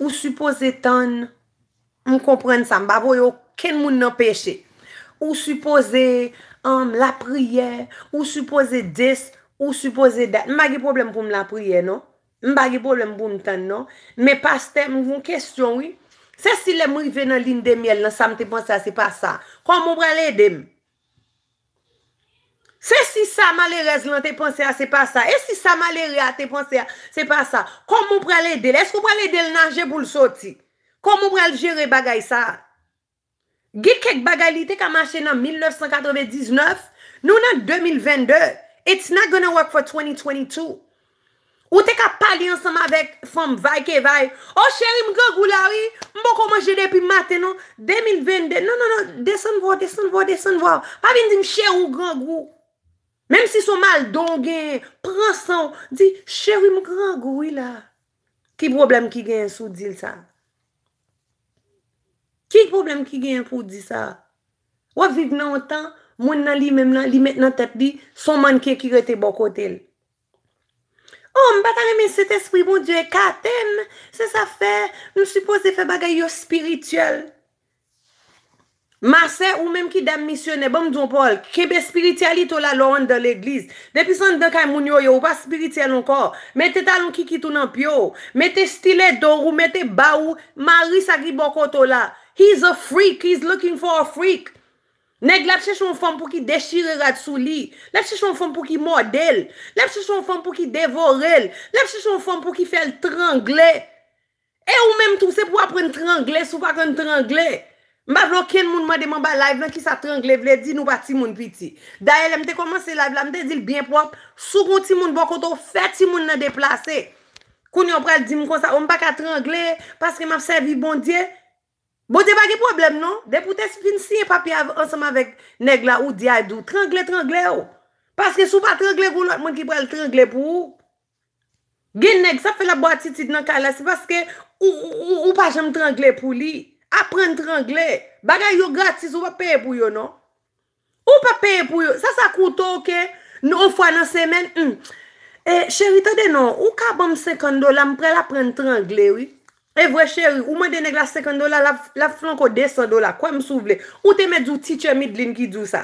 ou suppose tan, moun kompren san, mbavo yo, ken moun nan peche. Ou suppose, an m um, la priye, ou suppose des, ou suppose dat, m bagi problem pou m la priye, no? M bagi problem pou m tan, no? M e paste m voun kestyon, oui? Se si lem rive nan lindem yel nan sam te pon se a, se pa sa. Kon moun pral edem. Se si sa malere a te pon se a, se pa sa. E si sa malere a te pon se a, se pa sa. Kon moun pral edel. E se moun pral edel nan jeboul soti. Kon moun pral jere bagay sa. Git kek bagay li te kamache nan 1999, nou nan 2022. It's not gonna work for 2022. Ou te ka pali ansama vek fom vay ke vay. Ou cheri m gran gou la we. M bon kon manje depi maten nou. De mil ven de. Nan nan nan. Desan vwa, desan vwa, desan vwa. Pa vin di m cheri m gran gou. Mem si sou mal don gen. Pren san. Di cheri m gran gou we la. Ki problem ki gen sou di l sa? Ki problem ki gen pou di sa? Ou vive nan an tan. Mwen nan li men nan. Li men nan tap di. Son man ke ki rete bokot el. Om batare men set espri bon diwe katem, se sa fe, nou si pose fe bagay yo spirityel. Mase ou menm ki dam misyon e bom John Paul, kebe spirityali to la loran de l'egliz. Depi san dek ay moun yo yo, ou pa spirityel ankor, mette talon ki ki tou nan pyo, mette stile dor ou mette ba ou, maris a gri bon kon to la. He is a freak, he is looking for a freak. Neg, lap se chon fon pou ki deshirer atsou li, lap se chon fon pou ki model, lap se chon fon pou ki devorel, lap se chon fon pou ki fel trangle. E ou menm tou se pou apren trangle, sou pa kon trangle. Mba vlo ken moun mwa deman ba live lan ki sa trangle, vle di nou pa ti moun piti. Daye, lèm te komanse live lan, lèm te dil bien pop, sou kon ti moun bokoto, fet ti moun nan deplase. Koun yo pral di mwen kon sa, ou mba ka trangle, paske mwa se vi bon diye. Bo de bagi problem non? De pou te esprin siye papi ansama vek neg la ou diadou. Trangle, trangle ou. Paske sou pa trangle pou lout moun ki prel trangle pou ou. Gen neg, sa fe la bwati tit nan kala. Si paske ou pa jem trangle pou li. A pren trangle. Bagay yo gratis ou pa peye pou yo non? Ou pa peye pou yo. Sa sa koutou ke ou fwa nan semen. Hmm. Eh, Cheri tade non, ou ka bom sekando la mprel a pren trangle oui? Evre chèri, ou mè denè glas 50 dola, la flan ko 200 dola. Kwa m sou vle? Ou te mè djou teacher midlin ki djou sa?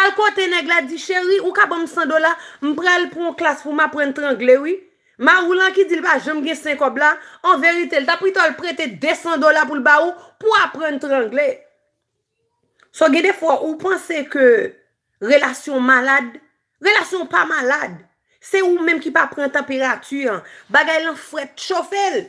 Alko te nè glas di chèri, ou ka bom 100 dola, m pral pou m klase pou m apren trangle, oui? Ma ou lan ki dil pa, jom gen 5 ob la, an verite, l tapri tol prete 200 dola pou l ba ou pou apren trangle. So gen defo, ou pense ke relasyon malade? Relasyon pa malade. Se ou mèm ki pa apren temperatur, bagay lan fret chofel.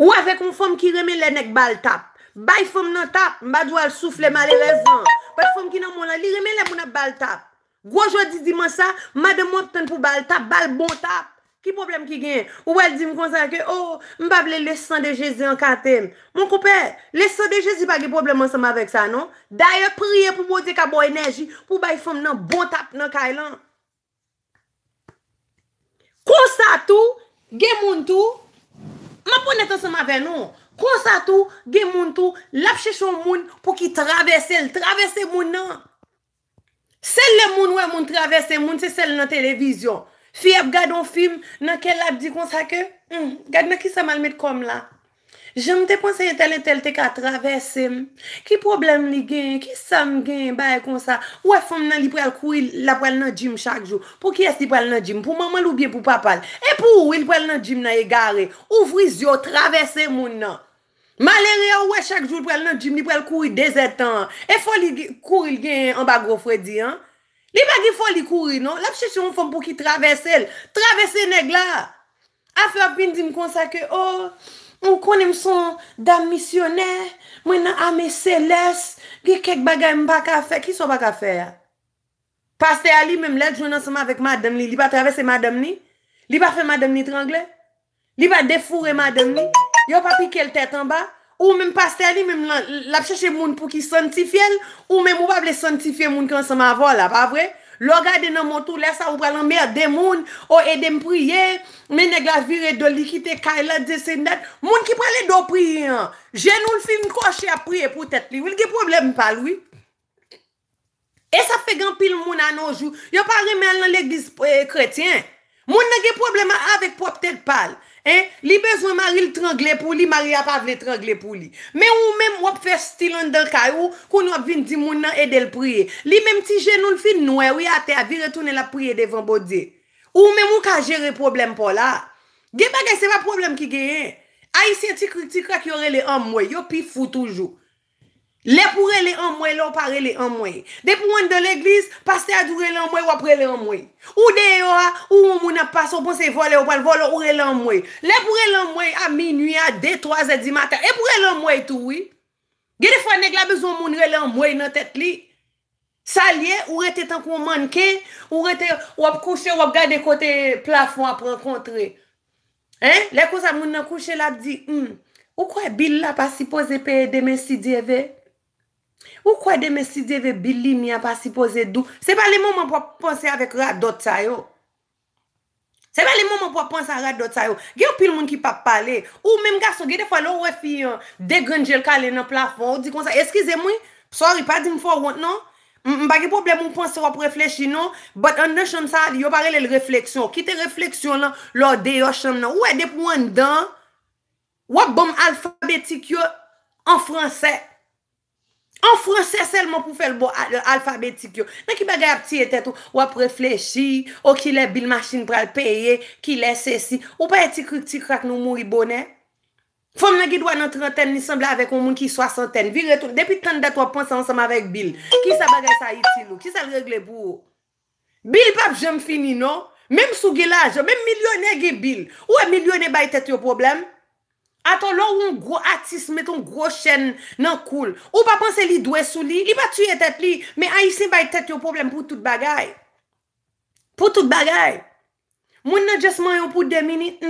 Ou avèk moun fòm ki remè lè nèk bal tap. Bay fòm nan tap, mba dò al souf lè ma lè lè zan. Bay fòm ki nan moun lè, li remè lè moun ap bal tap. Gwojwa di di man sa, mba dè moun pten pou bal tap, bal bon tap. Ki problem ki gen? Ou wèl di mkon sa ke, oh, mba blè lesan de Jezi an katem. Moun koupè, lesan de Jezi pa ge problem an sa ma vek sa, non? Da ye priye pou mwode ka bo enerji pou bay fòm nan bon tap nan kay lan. Kou sa tou, gen moun tou, Ma pou neton se ma ven nou, konsa tou, ge moun tou, lap chè chou moun pou ki travesse l, travesse moun nan. Sel le moun wè moun travesse moun se sel nan televizyon. Fiep gad ou film nan ke lap di konsa ke, gad nan ki sa malmet kom la. Je mte ponse yon tel et tel te ka travese m. Ki problem li gen, ki sam gen, ba e konsa. Ou e fom nan li prel koui la prel nan jim chak jou. Po ki es li prel nan jim? Po maman loupi e pou papal. E pou ou il prel nan jim nan e gare? Ou vri zyo travese moun nan? Ma le re ou we chak jou prel nan jim li prel koui de zetan. E fol li koui l gen amba go fredi, an? Li bagi fol li koui, non? La pche chou mou fom pou ki travese l. Travese neg la. A fe apin jim konsa ke, oh... Ou kon em son dam misyoner, mwen an ame seles, ki kek bagay m baka fe, ki sou baka fe ya? Paste Ali menm let jounan seman vek madam ni, li ba travese madam ni? Li ba fe madam ni trangle? Li ba defoure madam ni? Yo pa pike l tete an ba? Ou menm Paste Ali menm lap chache moun pou ki santifye l? Ou menm ou pa ble santifye moun kon seman avon la, pa brey? Lo gade nan motou lè sa ou pral an mer de moun, ou edem priye, men neg la vire do likite kailat desendat, moun ki prale do priyen, jenoun film koshè a priye pou tèt li, wèl ge problem pal wè. E sa fegan pil moun an anjou, yo pari men an legis kretyen, eh, moun neg ge problema avèk pou ap tèt pal. E, li bezwen maril trangle pou li, maril a pa vle trangle pou li. Men ou men wop fè stil an dèl kaj ou, koun wop vin di moun nan edèl priye. Li men mti jenoun fi nouè, e ou yate avi retounen la priye devan bodye. Ou men wok a jere problem pou la. Gè bagè, se pa problem ki gèye. A yi senti kritika ki yore le amwe, yo pi foutoujou. Lè pou relè an mwè, lò pa relè an mwè. Dè pou wèn de l'eglis, pastè adou relè an mwè, wap relè an mwè. Ou de yò a, ou moun moun ap pas, wò pou se volè, wò pal volè, wò relè an mwè. Lè pou relè an mwè, a minu ya, dè, toazè, di matè, lè e pou relè an mwè tout wè. Gè de fwè neg la bezon moun relè an mwè nan tèt li. Salye, wè te tank moun manke, wè te wap kouchè, wè gade kote plafon ap renkontre. Lè pou sa moun nan kouchè la di, hmm, ou k Ou kwa de meside ve bili mi a pa sipoze dou? Se pa le moun moun pou a ponse avèk rad dotay yo? Se pa le moun moun pou a ponse rad dotay yo? Gè ou pil moun ki pa pale? Ou mèm gason, gè de fwa lò wè fi yon Dè genjèl ka lè nan plafon, ou di kon sa? Eskize mwen, sorry, pa dim fwa wè nan? M non? bagè pou blè moun ponse wè pou refleksi nan? But an de chan sa, yon pare lè lè refleksyon Kite refleksyon nan, lò de yon chan nan Ou wè e de pou an dan? Wè bom alfabetik yo An fransè En fransè selman pou fèl bo alfabetik yo. Nan ki bagay ap ti etet ou, wap reflechi, ou ki lè bil machin pral peye, ki lè sèsi, ou pa eti krik ti krak nou mou i bonè. Fòm nan ki dwa nan trenten, ni semblè avek ou moun ki yi soasanten. Vi retou, depi tante dat wap pansè ansam avek bil. Ki sa bagay sa itil ou, ki sa lregle pou ou. Bil pap jem fini nou. Mem sou gilaj, mem milyonè ge bil. Ou e milyonè bay tet yo probleme? Ato lo ou un gro atis, met un gro chen nan koul. Ou pa panse li dwe sou li. Li pa tuye tet li. Me a yi se ba yi tet yo problem pou tout bagay. Pou tout bagay. Mwen nan jesman yo pou 2 minit.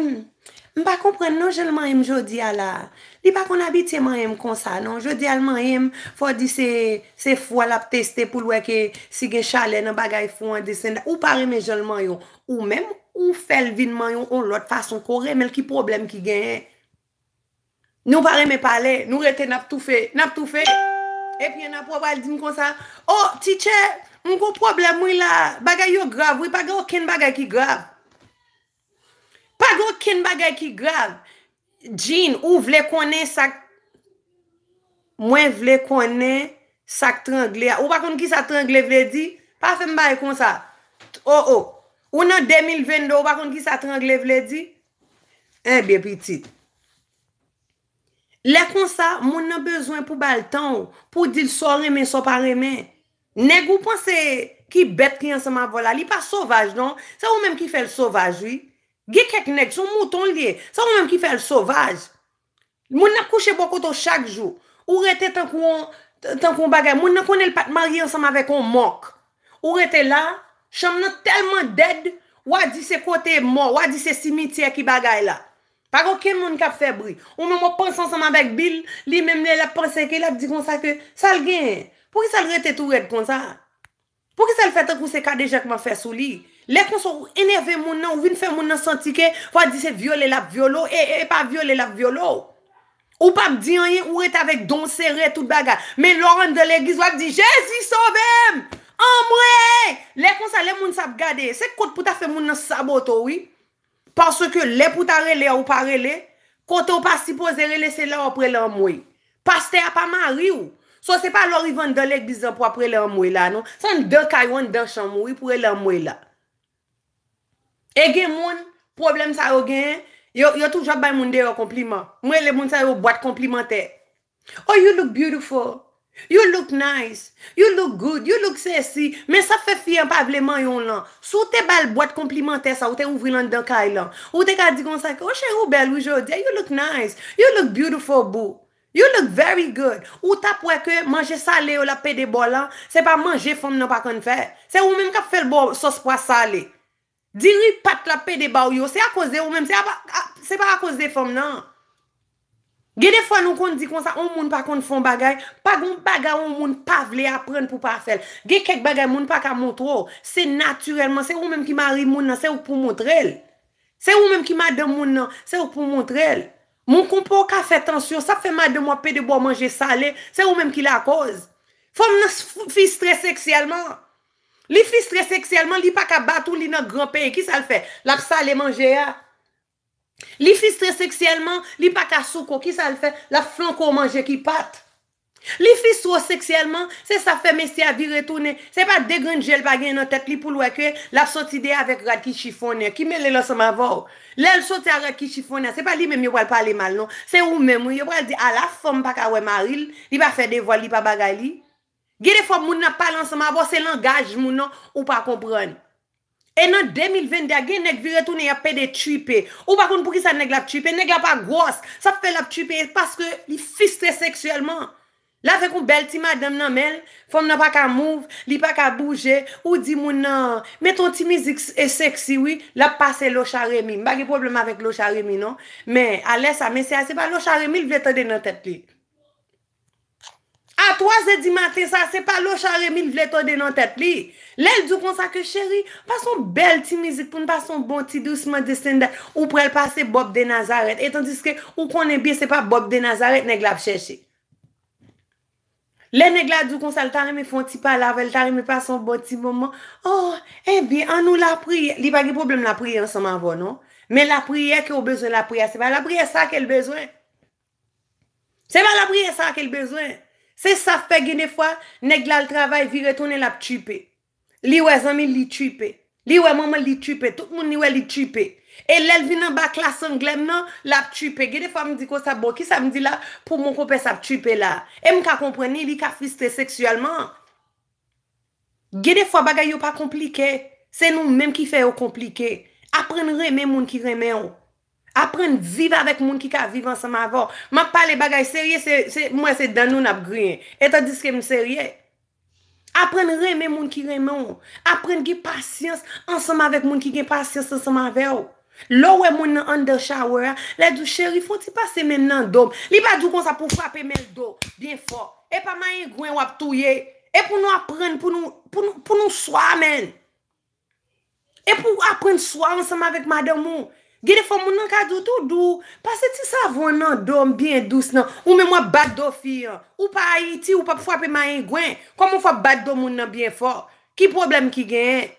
M pa kompren non jelman yon jodi ala. Li pa kon abite man yon konsa. Non jodi al man yon. Fwa di se fwa lap teste pou lwe ke si gen chale nan bagay fwen desen. Ou pare men jelman yon. Ou men ou fel vinman yon ou lot fason kore men ki problem ki genye. Nou pare me pale, nou rete nap toufe. Nap toufe. E piye nap wap wale di mi konsa. Oh, teacher, mwen kon problem mwen la. Bagay yo grav, wè pa gwa oken bagay ki grav. Pa gwa oken bagay ki grav. Jean, ou vle konen sak... Mwen vle konen sak trangle. Ou pa konen ki sak trangle vle di? Pa fè mba e konsa. Oh, oh. Ou nan 2022, ou pa konen ki sak trangle vle di? Eh, be pitit. Lè kon sa, moun nan bezwen pou bal tan ou, pou dil so remè, so pa remè. Nèk ou panse ki bet ki ansama vola, li pa sovaj non, sa ou mèm ki fèl sovaj ou. Gè kèk nèk, sou mouton li, sa ou mèm ki fèl sovaj. Moun nan kouche bokoto chak jou, ou rete tankou an bagay, moun nan konel pat marye ansama vek an mok. Ou rete la, chanm nan telman ded, wadi se kote mor, wadi se simitye ki bagay la. Pago ken moun kap febri? Ou mè mò pens ansanman bèk bil, li mè mè lèp pensèke, lèp di konsa ke, sal gen, pou ki sal rete tou rete kon sa? Pou ki sal fète kou se ka deje kwa fè sou li? Lè kon sa ou enerve moun nan, ou vin fè moun nan santi ke, fwa di se viole lèp violo, e, e, e, pa viole lèp violo. Ou pa m di anye, ou rete avek don serre tout baga, men lò rande le giz wak di, Jezi sobem! An mwen! Lè kon sa lè moun sap gade, se kout pou ta fè moun nan saboto, w Pasou ke le pou tare le ou pare le, kote ou pasipo ze rele se le ou apre le anmwe. Pas te apama ari ou. So se pa lor ivan de lek bizan pou apre le anmwe la nou. San de kayon de chanmou, ipou e le anmwe la. Ege moun, problem sa yo gen, yo toujwa bay moun de yo kompliment. Mwen le moun sa yo bat komplimentè. Oh, you look beautiful. You look nice, you look good, you look sexy, men sa fe fie an pavleman yon lan. Sou te bal boat komplimenter sa ou te ouvri lan den kay lan. Ou te kadi gonsak, o oh, chen ou bel ou jodi, you look nice, you look beautiful bou. You look very good. Ou ta pou ek manje sale ou la pe de bo lan, se pa manje fom nan pa kon fè. Se ou menm ka fè l bo sos po a sale. Di ri pat la pe de bo yo, se a kose ou menm, se pa a kose de fom nan. Gede fwa nou kon di kon sa, ou moun pa kon fon bagay, pa goun bagay ou moun pa vle apren pou pa fel. Gede kek bagay moun pa ka montrou, se naturelman, se ou menm ki ma ri moun nan, se ou pou montrel. Se ou menm ki ma de moun nan, se ou pou montrel. Moun kon pou ka fe tansyon, sa fe ma de moun pe de bo manje sale, se ou menm ki la koz. Fom nan fi stres seksyalman. Li fi stres seksyalman, li pa ka batoun li nan gran peye ki sal fe. Lap sale manje ya. Li fi stre seksyelman, li pa ka souko, ki sa l fe la flan ko manje ki pat. Li fi sou seksyelman, se sa fe mesi avi retoune, se pa degrenjel pa gen an tet li pou lweke la soti de avik rad ki chifone, ki me le lansan ma vò. Le l soti a rad ki chifone, se pa li memi wèl pale mal non, se ou memi wèl pale di a la fom pa ka wè maril, li pa fe devwa, li pa bagali. Gede fom moun nan palansan ma vò, se langaj moun nan, ou pa kompran. E nan 2022, gen ek viretoun e ap pe de tripe. Ou bakoun pou ki sa neg lap tripe, neg la pa gwas. Sa pe lap tripe, paske li fiste seksyelman. La fe kon bel ti madame nan men, fom nan pa ka mouv, li pa ka bouje. Ou di moun nan, meton ti mizik e seksi wii, la pase lo charemi. Mbagi problem avek lo charemi, non? Men, alè sa, men se ase pa lo charemi, li vletade nan tepli. Toase di mate sa, se pa lo charemi Vle to de nan tet li Lèl djou konsa ke chéri, pason bel ti mizik Poun pason bon ti dousman disen da Ou prel pase Bob de Nazaret Etan diske, ou konen bi, se pa Bob de Nazaret Nè glap chèche Lèl nè glap djou konsa Lèl tarèmè fon ti palave, lèl tarèmè pason bon ti mouman Oh, ebi, eh an nou la priye Li pa ge problem la priye an som avon, non? Men la priye ke ou bezwen la priye Se pa la priye sa ke l bezwen Se pa la priye sa ke l bezwen Se sa fe gine fwa, neg la l travay, vire tonen la ptipe. Li wè zanmi li tipe. Li wè maman li tipe. Tout moun ni wè li tipe. E lèl vi nan bak la sanglem nan, la ptipe. Gine fwa m di ko sa bokis, sa m di la pou moun kopè sa ptipe la. E m ka kompreni, li ka fristè seksualman. Gine fwa bagay yo pa komplike, se nou mèm ki fè yo komplike. Aprene remè moun ki remè yo. Aprende vive avèk moun ki ka vive anseman avò. Ma pale bagay serye, mwen se danoun ap griyen. E ta diske mou serye. Aprende reme moun ki reme ou. Aprende gey pasyans anseman avèk moun ki gen pasyans anseman avè ou. Lò wè moun nan under shower, lè di chèri fò ti pase men nan dom. Li ba di kon sa pou frapè men do, bien fò. E pa man yon griyen wap tou ye. E pou nou apren, pou nou swa men. E pou apren swa anseman avèk madè moun. Gede fwa moun nan kado tou dou. Pase ti savon nan, dom bien dous nan. Ou men mwa bat do fi an. Ou pa Haiti, ou pa pfwa pe mayen gwen. Kom mwen fwa bat do moun nan bien fwa. Ki problem ki gen?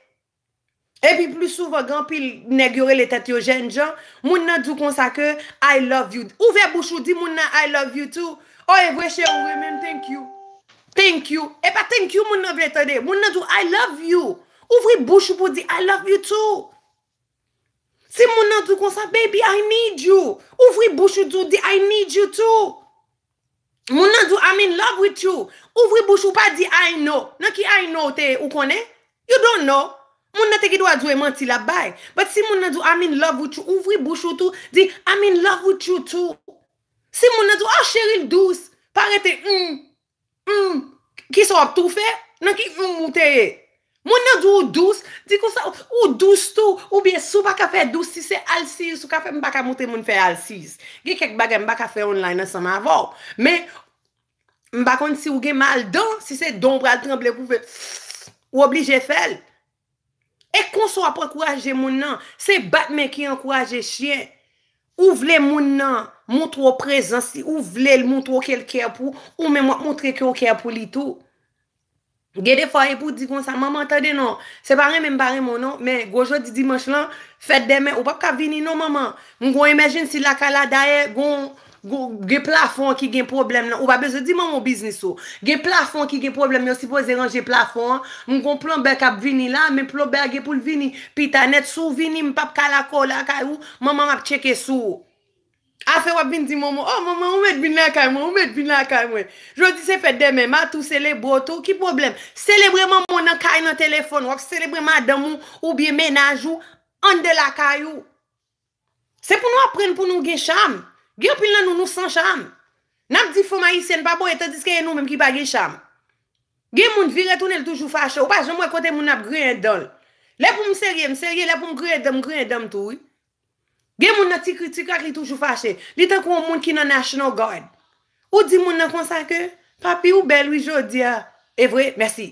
E pi plus souvegan, pi negyore le tat yo jen jan. Moun nan djou konsa ke, I love you. Ouvre bouchou, di moun nan, I love you tou. Oye, vwe chè, vwe men, thank you. Thank you. E pa thank you moun nan vwe tade. Moun nan djou, I love you. Ouvre bouchou pou di, I love you tou. Si moun anzou konsa, baby, I need you. Ouvri bouchou tou, di, I need you too. Moun anzou, I'm in love with you. Ouvri bouchou pa, di, I know. Nan ki I know te, ou konen? You don't know. Moun anzou te ki do a zwe man ti la bay. But si moun anzou, I'm in love with you. Ouvri bouchou tou, di, I'm in love with you too. Si moun anzou, a oh, cheryl douz. Parete, m, mm, m, mm. ki so ap tou fe. Nan ki moun mm, anzou te, ou konen? Moun nan di ou douz, di kon sa ou douz tou, ou biye sou baka fe douz, si se alsiz, sou kafe m baka moutre moun fe alsiz. Ge kek baga m baka fe online san ma avor. Me, m bakon si ou gen mal don, si se don pral tremble pou fe, ou oblije fel. E kon so apre kouraje moun nan, se bat men ki an kouraje chien. Ou vle moun nan, moutro prezansi, ou vle l moutro ke l ker pou, ou men moutre ke l ker pou li tou. Gede faye pou di kon sa, maman tade non, se pare mè mbare mou non, mè gojodi dimanche lan, fet demè, ou pap kap vini non maman, moun kon imagine si lakala daye, gon, ge plafon ki gen problem lan, ou pa beze di moun moun biznis sou, ge plafon ki gen problem, yon si pou zeranje plafon, moun kon plon bel kap vini la, men plon bel ge pou l vini, pitanet sou vini, mipap kalako lakay ou, maman ap cheke sou. Afè wap bin di moun moun, oh moun moun, ou mèd bin lakay moun, ou mèd bin lakay moun. Jodi se fè demè mè, moutou se lè brotou, ki problem? Se lè moun moun nan kay nan telefon wak, se lè moun moun nan damoun, ou bè menajou, an de lakay ou. Se pou nou apren pou nou gen sham, gen pou nan nou nou san sham. Nap di fòm a yisen, pa bo etan diske yè e nou mèm ki pa gen sham. Gen moun viretoun el toujou fachou, wap joun mwen kote moun ap grendol. Lè pou mserye, mserye, lè pou mgrendom, grendom touy. Gen moun nan ti kritika ki toujou fache, li tan kon moun ki nan national guard. Ou di moun nan konsa ke, papi ou bel wijou di ya, ah, evre, eh, mersi.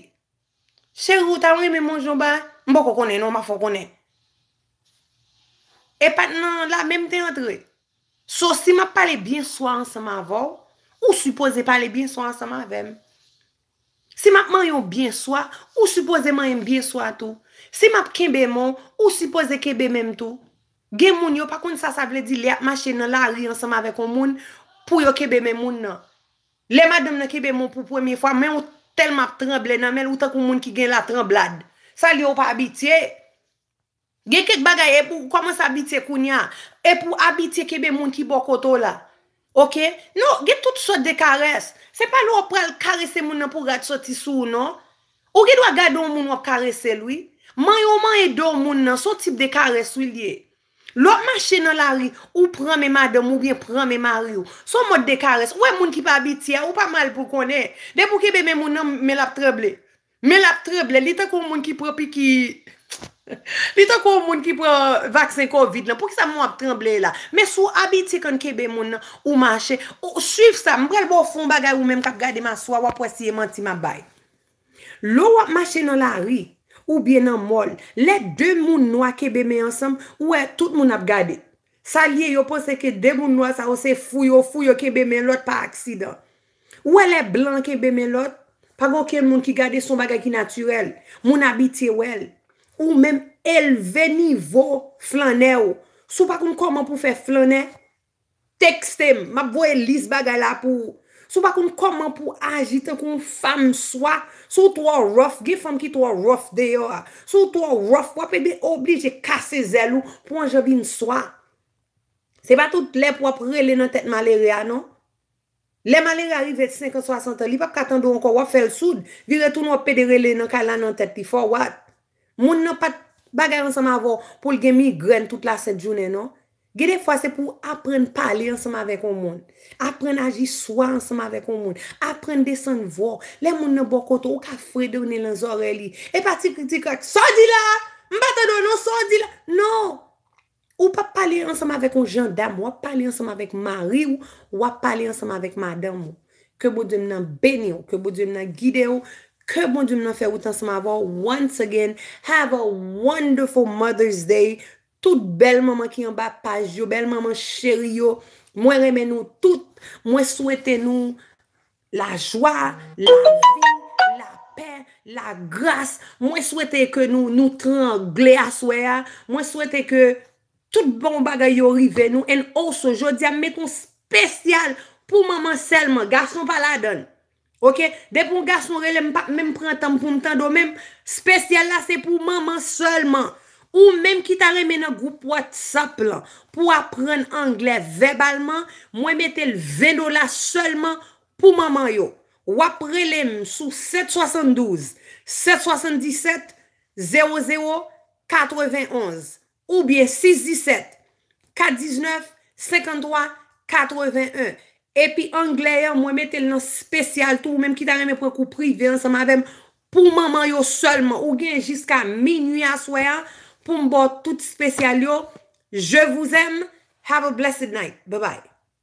Che rou ta ah, ou eme moun jomba, mbo ko kone, nou ma fok kone. E pat nan la, mem te antre. So, si map pale bienswa ansama avon, ou suppose pale bienswa ansama avem? Si map man yon bienswa, ou suppose man yon bienswa tou? Si map kenbe moun, ou suppose kebe mem tou? Gen moun yo pa koun sa sa vle di liak machene la ri ansam avek ou moun pou yo kebe men moun nan. Le madem nan kebe moun pou premye fwa, men ou tel map tremble nan, men ou tak ou moun ki gen la tremblad. Sa li yo pa abitye. Gen kek bagay e pou kwa mons abitye koun ya, e pou abitye kebe moun ki bokoto la. Ok? Non, gen tout sot de kares. Se pa lo opre karese moun nan pou gati sot tisu ou non. Ou gen do a gado moun wap karese lwi. Man yo man e do moun nan, son tip de kares wili e. Lo mwache nan la ri, ou pran me ma dom ou bien pran me ma ri ou. Sou mwot dekares. Ou e moun ki pa abiti ya, ou pa mal pou konen. De pou kebe men moun nan, me lap treble. Me lap treble. Li ta kon moun ki pran pi ki... Li ta kon moun ki pran vaksen COVID nan. Pou ki sa mwap treble la. Me sou abiti kon kebe moun nan, ou mwache. Suif sa. Mbrel bo fon bagay ou men kap gade man swa wap wasiye man ti ma bay. Lo wap mwache nan la ri... Ou bien nan mol. Le de moun noa ke bemen ansam. Ou e tout moun ap gade. Sa liye yo pose ke de moun noa sa ose fuyo fuyo ke bemen lot pa aksida. Ou e le blan ke bemen lot. Pag anken moun ki gade son baga ki naturel. Moun abite wel. Ou menm el veni vo flane ou. Sou pak un koman pou fe flane. Tekstem. Map voye lis baga la pou ou. Sou pa kon konman pou ajite kon fèm swa, sou tou wè ròf, ge fèm ki tou wè ròf deyo a, sou tou wè ròf, wè pe be oblige kase zèlou pou anjevin swa. Se ba tout lèp wè prele nan tèt malère a, non? Lè malère a rive 5 an 60 an, li wè katan do anko wè fèl soud, di re tou nou wè pederele nan kalan nan tèt pi fò wè. Moun nan pat bagay ansan ma vò pou lge migren tout la sèdjounen, non? Gede fwa se pou apren pale ansama vek ou moun. Apren aji swa ansama vek ou moun. Apren desen vwa. Le moun nan bo koto ou ka fredo ni lan zore li. E pati kritikot. Sodi la! Mbata nono! Sodi la! Non! Ou pa pale ansama vek ou jandam. Ou pa pale ansama vek mari ou. Ou pa pale ansama vek madam ou. Ke bon di menan beni ou. Ke bon di menan gide ou. Ke bon di menan fe wout ansama vek ou. Once again, have a wonderful Mother's Day. Tout bel maman ki yon bapaj yo, bel maman chery yo, mwen remen nou tout, mwen souwete nou la jwa, la vin, la pen, la gras, mwen souwete ke nou nou trangle aswe ya, mwen souwete ke tout bon bagay yo rive nou en os ojo diya mwen kon spesyal pou maman selman, gason pa la don, ok? De pou gason rele mpap, mwen prantan pou mpantan do, mwen spesyal la se pou maman selman. Ou menm ki ta reme nan goup wad sap lan pou apren Angle vebalman, mwen metel venola solman pou maman yo. Ou aprelem sou 772, 777, 00, 91 ou bien 617, 419, 53, 81. Epi Angle yo mwen metel nan spesyal tou menm ki ta reme prekou privi anseman avem pou maman yo solman ou gen jiska minuyan soya. pou mbo tout spesyal yo. Je vous aime. Have a blessed night. Bye bye.